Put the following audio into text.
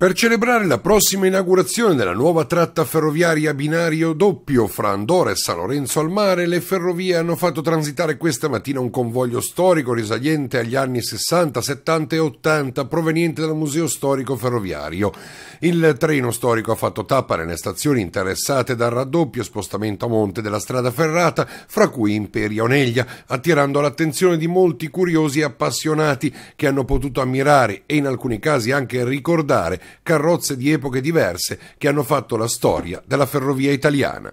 Per celebrare la prossima inaugurazione della nuova tratta ferroviaria binario doppio fra Andorra e San Lorenzo al Mare, le ferrovie hanno fatto transitare questa mattina un convoglio storico risaliente agli anni 60, 70 e 80 proveniente dal Museo Storico Ferroviario. Il treno storico ha fatto tappa nelle stazioni interessate dal raddoppio spostamento a monte della strada ferrata, fra cui Imperia Oneglia, attirando l'attenzione di molti curiosi e appassionati che hanno potuto ammirare e in alcuni casi anche ricordare carrozze di epoche diverse che hanno fatto la storia della ferrovia italiana.